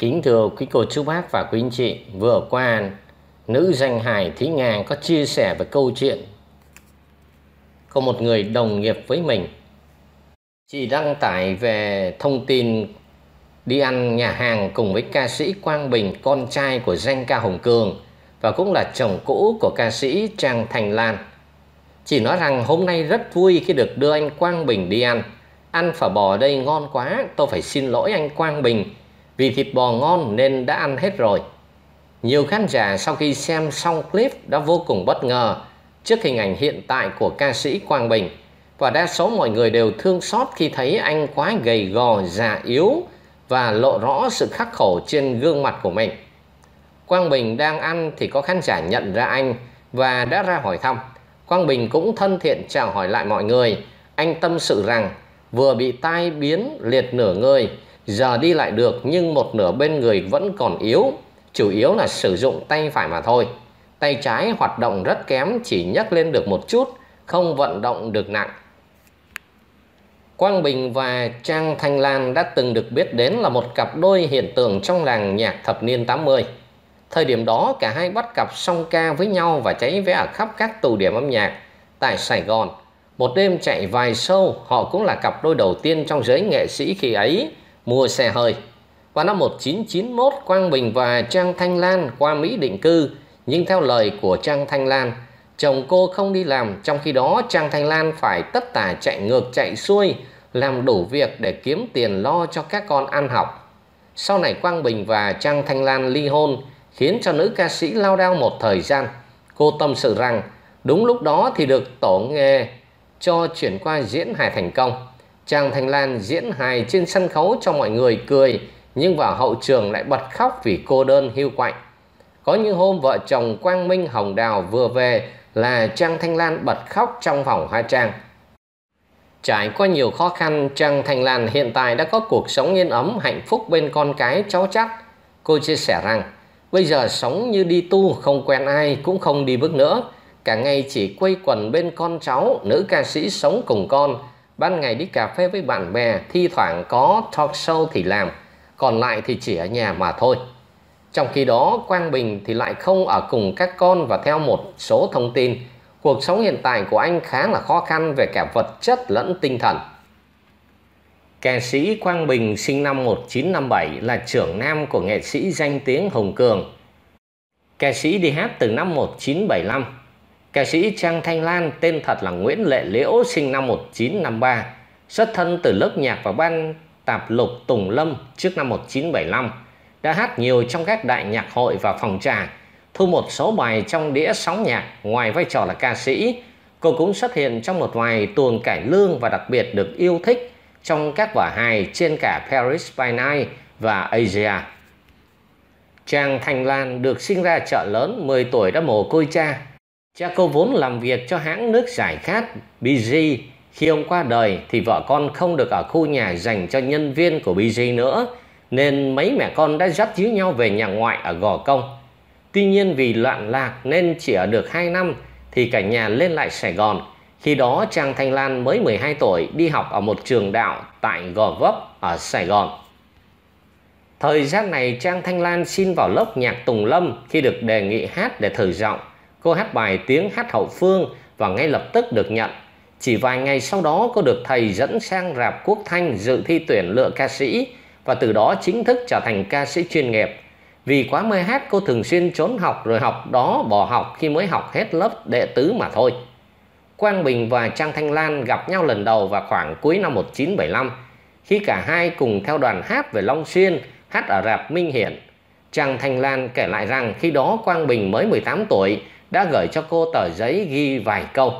Kính thưa quý cô chú bác và quý anh chị, vừa qua nữ danh hài Thí Ngang có chia sẻ về câu chuyện có một người đồng nghiệp với mình. chỉ đăng tải về thông tin đi ăn nhà hàng cùng với ca sĩ Quang Bình, con trai của danh ca Hồng Cường và cũng là chồng cũ của ca sĩ Trang Thành Lan. chỉ nói rằng hôm nay rất vui khi được đưa anh Quang Bình đi ăn. Ăn phở bò đây ngon quá, tôi phải xin lỗi anh Quang Bình vì thịt bò ngon nên đã ăn hết rồi. Nhiều khán giả sau khi xem xong clip đã vô cùng bất ngờ trước hình ảnh hiện tại của ca sĩ Quang Bình và đa số mọi người đều thương xót khi thấy anh quá gầy gò, già yếu và lộ rõ sự khắc khổ trên gương mặt của mình. Quang Bình đang ăn thì có khán giả nhận ra anh và đã ra hỏi thăm. Quang Bình cũng thân thiện chào hỏi lại mọi người. Anh tâm sự rằng vừa bị tai biến liệt nửa người giờ đi lại được nhưng một nửa bên người vẫn còn yếu, chủ yếu là sử dụng tay phải mà thôi. Tay trái hoạt động rất kém, chỉ nhấc lên được một chút, không vận động được nặng. Quang Bình và Trang Thanh Lan đã từng được biết đến là một cặp đôi hiện tượng trong làng nhạc thập niên 80. Thời điểm đó cả hai bắt cặp song ca với nhau và cháy vé ở khắp các tù điểm âm nhạc tại Sài Gòn. Một đêm chạy vài show, họ cũng là cặp đôi đầu tiên trong giới nghệ sĩ khi ấy mua xe hơi. Vào năm 1991, Quang Bình và Trang Thanh Lan qua Mỹ định cư, nhưng theo lời của Trang Thanh Lan, chồng cô không đi làm, trong khi đó Trang Thanh Lan phải tất tả chạy ngược chạy xuôi, làm đủ việc để kiếm tiền lo cho các con ăn học. Sau này Quang Bình và Trang Thanh Lan ly hôn, khiến cho nữ ca sĩ lao đao một thời gian. Cô tâm sự rằng, đúng lúc đó thì được tổ nghề cho chuyển qua diễn hài thành công. Trang Thanh Lan diễn hài trên sân khấu cho mọi người cười, nhưng vào hậu trường lại bật khóc vì cô đơn hiu quạnh. Có những hôm vợ chồng Quang Minh Hồng Đào vừa về là Trang Thanh Lan bật khóc trong phòng hoa trang. Trải qua nhiều khó khăn, Trang Thanh Lan hiện tại đã có cuộc sống yên ấm, hạnh phúc bên con cái cháu chắc. Cô chia sẻ rằng, bây giờ sống như đi tu, không quen ai, cũng không đi bước nữa. Cả ngày chỉ quây quần bên con cháu, nữ ca sĩ sống cùng con, ban ngày đi cà phê với bạn bè thi thoảng có talk show thì làm còn lại thì chỉ ở nhà mà thôi trong khi đó quang bình thì lại không ở cùng các con và theo một số thông tin cuộc sống hiện tại của anh khá là khó khăn về cả vật chất lẫn tinh thần Ca sĩ Quang Bình sinh năm 1957 là trưởng nam của nghệ sĩ danh tiếng Hồng Cường. Ca sĩ đi hát từ năm 1975 Ca sĩ Trang Thanh Lan tên thật là Nguyễn Lệ Liễu sinh năm 1953, xuất thân từ lớp nhạc và ban tạp lục Tùng Lâm trước năm 1975, đã hát nhiều trong các đại nhạc hội và phòng trà, thu một số bài trong đĩa sóng nhạc ngoài vai trò là ca sĩ. Cô cũng xuất hiện trong một vài tuồng cải lương và đặc biệt được yêu thích trong các vở hài trên cả Paris by Night và Asia. Trang Thanh Lan được sinh ra chợ lớn 10 tuổi đã mồ côi cha, Cha cô vốn làm việc cho hãng nước giải khát BG. Khi ông qua đời thì vợ con không được ở khu nhà dành cho nhân viên của BG nữa, nên mấy mẹ con đã dắt dưới nhau về nhà ngoại ở Gò Công. Tuy nhiên vì loạn lạc nên chỉ ở được 2 năm thì cả nhà lên lại Sài Gòn. Khi đó Trang Thanh Lan mới 12 tuổi đi học ở một trường đạo tại Gò Vấp ở Sài Gòn. Thời gian này Trang Thanh Lan xin vào lớp nhạc Tùng Lâm khi được đề nghị hát để thử giọng Cô hát bài tiếng hát hậu phương và ngay lập tức được nhận. Chỉ vài ngày sau đó cô được thầy dẫn sang Rạp Quốc Thanh dự thi tuyển lựa ca sĩ và từ đó chính thức trở thành ca sĩ chuyên nghiệp. Vì quá mê hát cô thường xuyên trốn học rồi học đó bỏ học khi mới học hết lớp đệ tứ mà thôi. Quang Bình và Trang Thanh Lan gặp nhau lần đầu vào khoảng cuối năm 1975 khi cả hai cùng theo đoàn hát về Long Xuyên hát ở rạp Minh Hiển. Trang Thanh Lan kể lại rằng khi đó Quang Bình mới 18 tuổi đã gửi cho cô tờ giấy ghi vài câu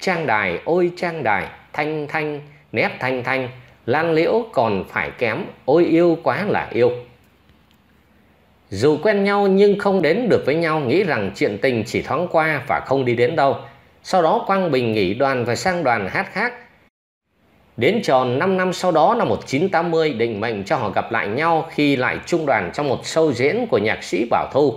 trang đài ôi trang đài thanh thanh nét thanh thanh lan liễu còn phải kém ôi yêu quá là yêu dù quen nhau nhưng không đến được với nhau nghĩ rằng chuyện tình chỉ thoáng qua và không đi đến đâu sau đó Quang Bình nghỉ đoàn và sang đoàn hát khác Đến tròn 5 năm sau đó năm 1980 định mệnh cho họ gặp lại nhau khi lại trung đoàn trong một show diễn của nhạc sĩ Bảo Thu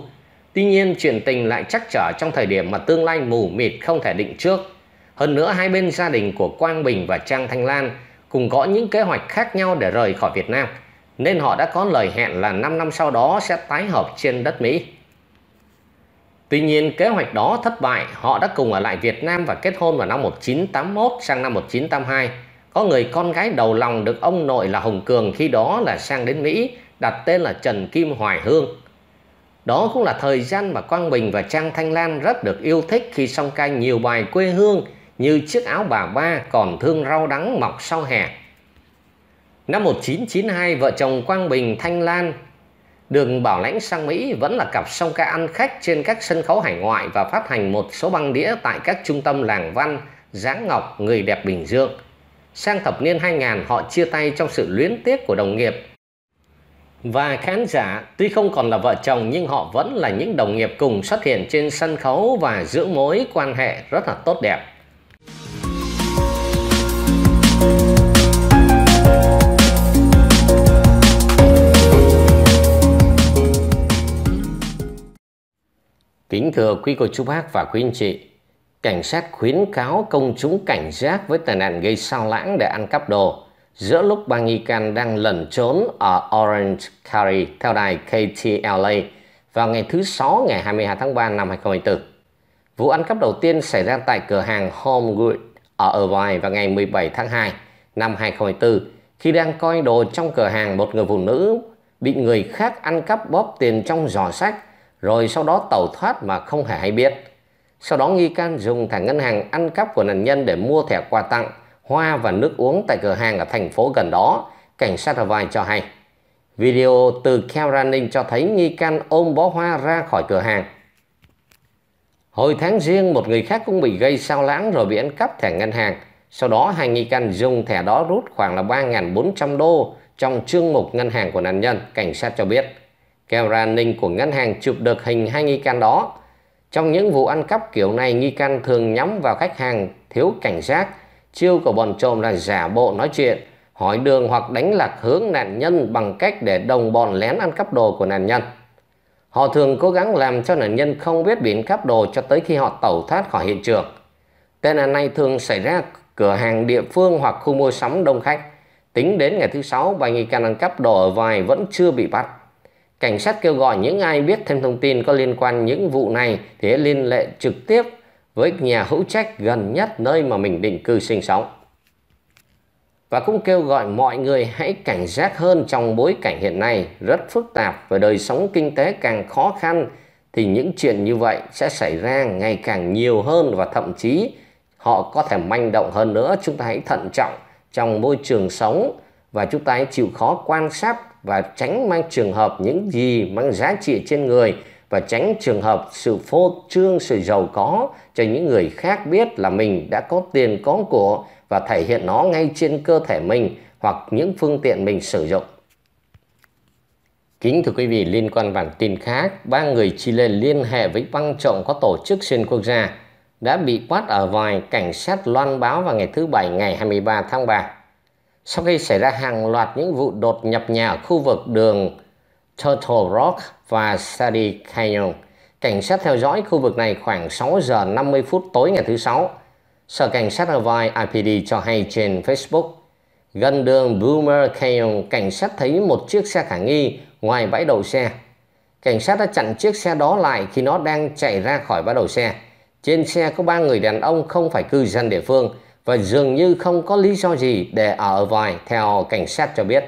Tuy nhiên chuyện tình lại chắc trở trong thời điểm mà tương lai mù mịt không thể định trước. Hơn nữa hai bên gia đình của Quang Bình và Trang Thanh Lan cùng có những kế hoạch khác nhau để rời khỏi Việt Nam, nên họ đã có lời hẹn là 5 năm sau đó sẽ tái hợp trên đất Mỹ. Tuy nhiên kế hoạch đó thất bại, họ đã cùng ở lại Việt Nam và kết hôn vào năm 1981 sang năm 1982. Có người con gái đầu lòng được ông nội là Hồng Cường khi đó là sang đến Mỹ, đặt tên là Trần Kim Hoài Hương. Đó cũng là thời gian mà Quang Bình và Trang Thanh Lan rất được yêu thích khi song ca nhiều bài quê hương như Chiếc áo bà ba còn thương rau đắng mọc sau hè. Năm 1992, vợ chồng Quang Bình Thanh Lan đường bảo lãnh sang Mỹ vẫn là cặp song ca ăn khách trên các sân khấu hải ngoại và phát hành một số băng đĩa tại các trung tâm làng văn, Giáng Ngọc, Người đẹp Bình Dương. Sang thập niên 2000, họ chia tay trong sự luyến tiếc của đồng nghiệp và khán giả tuy không còn là vợ chồng nhưng họ vẫn là những đồng nghiệp cùng xuất hiện trên sân khấu và giữ mối quan hệ rất là tốt đẹp. Kính thưa quý cô chú bác và quý anh chị, cảnh sát khuyến cáo công chúng cảnh giác với tệ nạn gây sao lãng để ăn cắp đồ giữa lúc ba nghi can đang lẩn trốn ở Orange County theo đài KTLA vào ngày thứ Sáu ngày 22 tháng 3 năm 2024. Vụ ăn cắp đầu tiên xảy ra tại cửa hàng Home Goods ở Irvine vào ngày 17 tháng 2 năm 2024 khi đang coi đồ trong cửa hàng một người phụ nữ bị người khác ăn cắp bóp tiền trong giỏ sách rồi sau đó tẩu thoát mà không hề hay biết. Sau đó nghi can dùng thẻ ngân hàng ăn cắp của nạn nhân để mua thẻ quà tặng hoa và nước uống tại cửa hàng ở thành phố gần đó, cảnh sát Hawaii cho hay. Video từ camera an cho thấy nghi can ôm bó hoa ra khỏi cửa hàng. Hồi tháng riêng, một người khác cũng bị gây sao lãng rồi bị ăn cắp thẻ ngân hàng. Sau đó, hai nghi can dùng thẻ đó rút khoảng là 3.400 đô trong chương mục ngân hàng của nạn nhân, cảnh sát cho biết. Camera ninh của ngân hàng chụp được hình hai nghi can đó. Trong những vụ ăn cắp kiểu này, nghi can thường nhắm vào khách hàng thiếu cảnh giác Chiêu của bọn trộm là giả bộ nói chuyện, hỏi đường hoặc đánh lạc hướng nạn nhân bằng cách để đồng bọn lén ăn cắp đồ của nạn nhân. Họ thường cố gắng làm cho nạn nhân không biết biển cắp đồ cho tới khi họ tẩu thoát khỏi hiện trường. Tên nạn này thường xảy ra cửa hàng địa phương hoặc khu mua sắm đông khách. Tính đến ngày thứ sáu, vài nghi can ăn cắp đồ ở vài vẫn chưa bị bắt. Cảnh sát kêu gọi những ai biết thêm thông tin có liên quan những vụ này thì liên hệ trực tiếp với nhà hữu trách gần nhất nơi mà mình định cư sinh sống. Và cũng kêu gọi mọi người hãy cảnh giác hơn trong bối cảnh hiện nay rất phức tạp và đời sống kinh tế càng khó khăn thì những chuyện như vậy sẽ xảy ra ngày càng nhiều hơn và thậm chí họ có thể manh động hơn nữa. Chúng ta hãy thận trọng trong môi trường sống và chúng ta hãy chịu khó quan sát và tránh mang trường hợp những gì mang giá trị trên người và tránh trường hợp sự phô trương sự giàu có cho những người khác biết là mình đã có tiền có của và thể hiện nó ngay trên cơ thể mình hoặc những phương tiện mình sử dụng. Kính thưa quý vị, liên quan bản tin khác, ba người Chile liên hệ với băng trộm có tổ chức xuyên quốc gia đã bị bắt ở vòi cảnh sát loan báo vào ngày thứ Bảy ngày 23 tháng 3. Sau khi xảy ra hàng loạt những vụ đột nhập nhà ở khu vực đường Turtle Rock và Shady Canyon. Cảnh sát theo dõi khu vực này khoảng 6 giờ 50 phút tối ngày thứ Sáu. Sở Cảnh sát Hawaii IPD cho hay trên Facebook. Gần đường Boomer Canyon, cảnh sát thấy một chiếc xe khả nghi ngoài bãi đậu xe. Cảnh sát đã chặn chiếc xe đó lại khi nó đang chạy ra khỏi bãi đậu xe. Trên xe có ba người đàn ông không phải cư dân địa phương và dường như không có lý do gì để ở Hawaii, theo cảnh sát cho biết.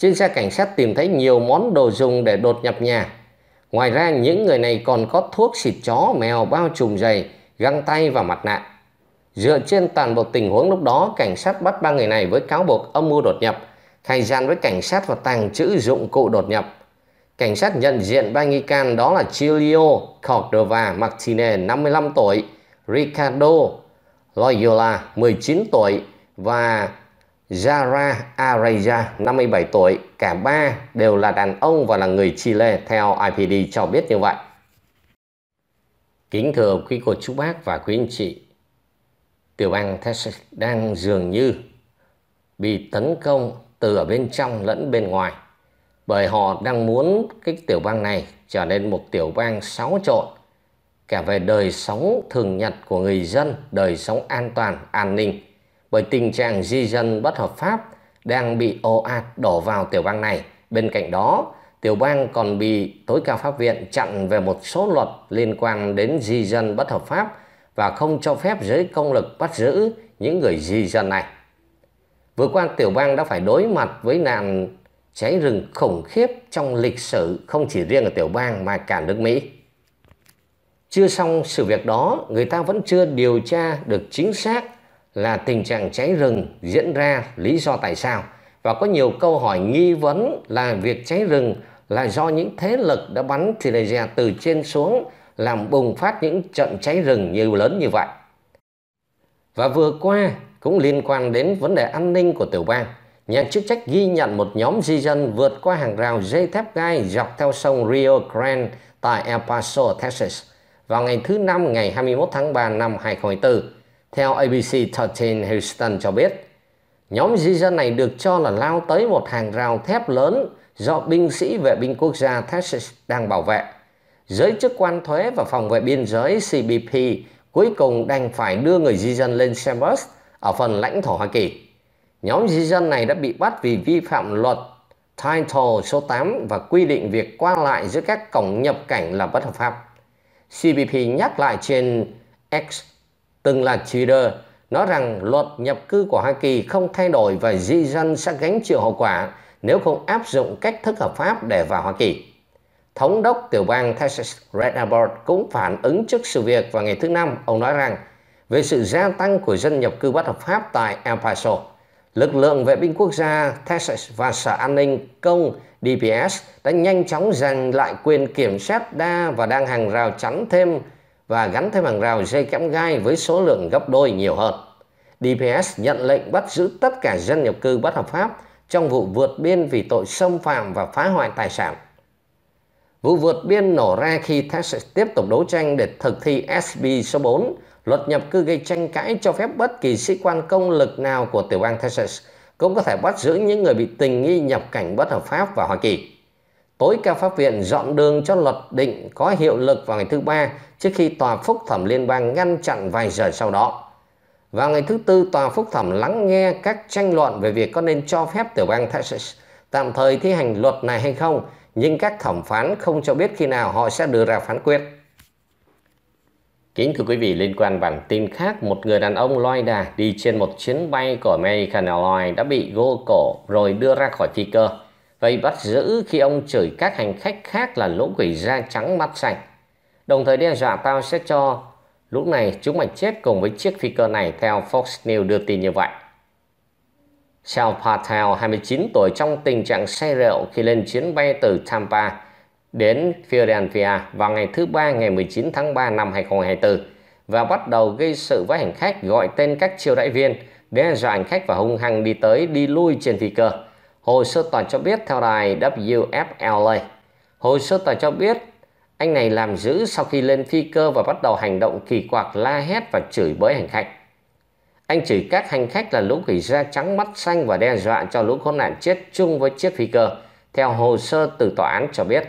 Trên xe cảnh sát tìm thấy nhiều món đồ dùng để đột nhập nhà. Ngoài ra những người này còn có thuốc xịt chó, mèo, bao trùm giày, găng tay và mặt nạ. Dựa trên toàn bộ tình huống lúc đó, cảnh sát bắt ba người này với cáo buộc âm mưu đột nhập, khai gian với cảnh sát và tàng trữ dụng cụ đột nhập. Cảnh sát nhận diện ba nghi can đó là Chilio Cordova Martinez 55 tuổi, Ricardo Loyola 19 tuổi và Jara Areja, 57 tuổi, cả ba đều là đàn ông và là người Chile theo IPD cho biết như vậy. Kính thưa quý cô chú bác và quý anh chị, tiểu bang Texas đang dường như bị tấn công từ ở bên trong lẫn bên ngoài bởi họ đang muốn cái tiểu bang này trở nên một tiểu bang xáo trộn cả về đời sống thường nhật của người dân, đời sống an toàn, an ninh bởi tình trạng di dân bất hợp pháp đang bị ồ ạt đổ vào tiểu bang này. Bên cạnh đó, tiểu bang còn bị tối cao pháp viện chặn về một số luật liên quan đến di dân bất hợp pháp và không cho phép giới công lực bắt giữ những người di dân này. Vừa qua tiểu bang đã phải đối mặt với nạn cháy rừng khủng khiếp trong lịch sử không chỉ riêng ở tiểu bang mà cả nước Mỹ. Chưa xong sự việc đó, người ta vẫn chưa điều tra được chính xác là tình trạng cháy rừng diễn ra lý do tại sao và có nhiều câu hỏi nghi vấn là việc cháy rừng là do những thế lực đã bắn Tunisia từ trên xuống làm bùng phát những trận cháy rừng nhiều lớn như vậy. Và vừa qua cũng liên quan đến vấn đề an ninh của tiểu bang, nhà chức trách ghi nhận một nhóm di dân vượt qua hàng rào dây thép gai dọc theo sông Rio Grande tại El Paso, Texas vào ngày thứ Năm ngày 21 tháng 3 năm 2024 theo ABC 13 Houston cho biết, nhóm di dân này được cho là lao tới một hàng rào thép lớn do binh sĩ vệ binh quốc gia Texas đang bảo vệ. Giới chức quan thuế và phòng vệ biên giới CBP cuối cùng đành phải đưa người di dân lên xe bus ở phần lãnh thổ Hoa Kỳ. Nhóm di dân này đã bị bắt vì vi phạm luật Title số 8 và quy định việc qua lại giữa các cổng nhập cảnh là bất hợp pháp. CBP nhắc lại trên X từng là Twitter, nói rằng luật nhập cư của Hoa Kỳ không thay đổi và di dân sẽ gánh chịu hậu quả nếu không áp dụng cách thức hợp pháp để vào Hoa Kỳ. Thống đốc tiểu bang Texas Red Abbott cũng phản ứng trước sự việc vào ngày thứ Năm. Ông nói rằng về sự gia tăng của dân nhập cư bất hợp pháp tại El Paso, lực lượng vệ binh quốc gia Texas và Sở An ninh Công DPS đã nhanh chóng giành lại quyền kiểm soát đa và đang hàng rào chắn thêm và gắn thêm hàng rào dây kẽm gai với số lượng gấp đôi nhiều hơn. DPS nhận lệnh bắt giữ tất cả dân nhập cư bất hợp pháp trong vụ vượt biên vì tội xâm phạm và phá hoại tài sản. Vụ vượt biên nổ ra khi Texas tiếp tục đấu tranh để thực thi SB số 4, luật nhập cư gây tranh cãi cho phép bất kỳ sĩ quan công lực nào của tiểu bang Texas cũng có thể bắt giữ những người bị tình nghi nhập cảnh bất hợp pháp vào Hoa Kỳ tối cao pháp viện dọn đường cho luật định có hiệu lực vào ngày thứ ba trước khi tòa phúc thẩm liên bang ngăn chặn vài giờ sau đó. Vào ngày thứ tư, tòa phúc thẩm lắng nghe các tranh luận về việc có nên cho phép tiểu bang Texas tạm thời thi hành luật này hay không, nhưng các thẩm phán không cho biết khi nào họ sẽ đưa ra phán quyết. Kính thưa quý vị, liên quan bản tin khác, một người đàn ông loài đà đi trên một chuyến bay của American Airlines đã bị gô cổ rồi đưa ra khỏi phi cơ vây bắt giữ khi ông chửi các hành khách khác là lũ quỷ da trắng mắt xanh. Đồng thời đe dọa tao sẽ cho lúc này chúng mày chết cùng với chiếc phi cơ này theo Fox News đưa tin như vậy. Sal Patel, 29 tuổi trong tình trạng say rượu khi lên chuyến bay từ Tampa đến Philadelphia vào ngày thứ ba ngày 19 tháng 3 năm 2024 và bắt đầu gây sự với hành khách gọi tên các chiêu đại viên, đe dọa hành khách và hung hăng đi tới đi lui trên phi cơ Hồ sơ tòa cho biết theo đài WFLA. Hồ sơ tòa cho biết anh này làm giữ sau khi lên phi cơ và bắt đầu hành động kỳ quặc la hét và chửi bới hành khách. Anh chửi các hành khách là lũ quỷ da trắng mắt xanh và đe dọa cho lũ khốn nạn chết chung với chiếc phi cơ, theo hồ sơ từ tòa án cho biết.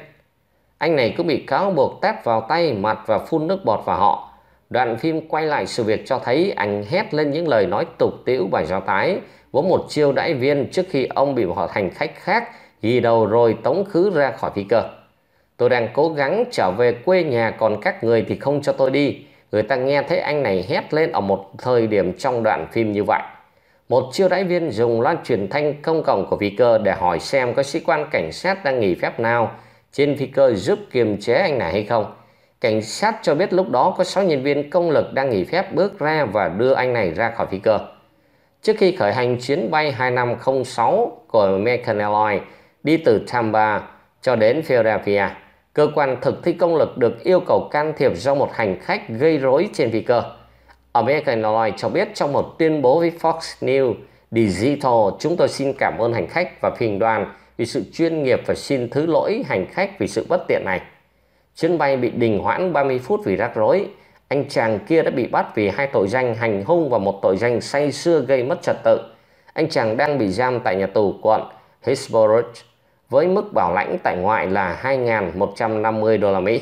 Anh này cũng bị cáo buộc tát vào tay, mặt và phun nước bọt vào họ. Đoạn phim quay lại sự việc cho thấy anh hét lên những lời nói tục tĩu bài do tái vốn một chiêu đãi viên trước khi ông bị họ thành khách khác ghi đầu rồi tống khứ ra khỏi phi cơ. Tôi đang cố gắng trở về quê nhà còn các người thì không cho tôi đi. Người ta nghe thấy anh này hét lên ở một thời điểm trong đoạn phim như vậy. Một chiêu đãi viên dùng loa truyền thanh công cộng của phi cơ để hỏi xem có sĩ quan cảnh sát đang nghỉ phép nào trên phi cơ giúp kiềm chế anh này hay không. Cảnh sát cho biết lúc đó có 6 nhân viên công lực đang nghỉ phép bước ra và đưa anh này ra khỏi phi cơ. Trước khi khởi hành chuyến bay 2506 của American Airlines đi từ Tampa cho đến Philadelphia, cơ quan thực thi công lực được yêu cầu can thiệp do một hành khách gây rối trên phi cơ. American Airlines cho biết trong một tuyên bố với Fox News Digital, chúng tôi xin cảm ơn hành khách và phi hành đoàn vì sự chuyên nghiệp và xin thứ lỗi hành khách vì sự bất tiện này. Chuyến bay bị đình hoãn 30 phút vì rắc rối. Anh chàng kia đã bị bắt vì hai tội danh hành hung và một tội danh say xưa gây mất trật tự. Anh chàng đang bị giam tại nhà tù quận Hillsborough với mức bảo lãnh tại ngoại là 2.150 đô la Mỹ.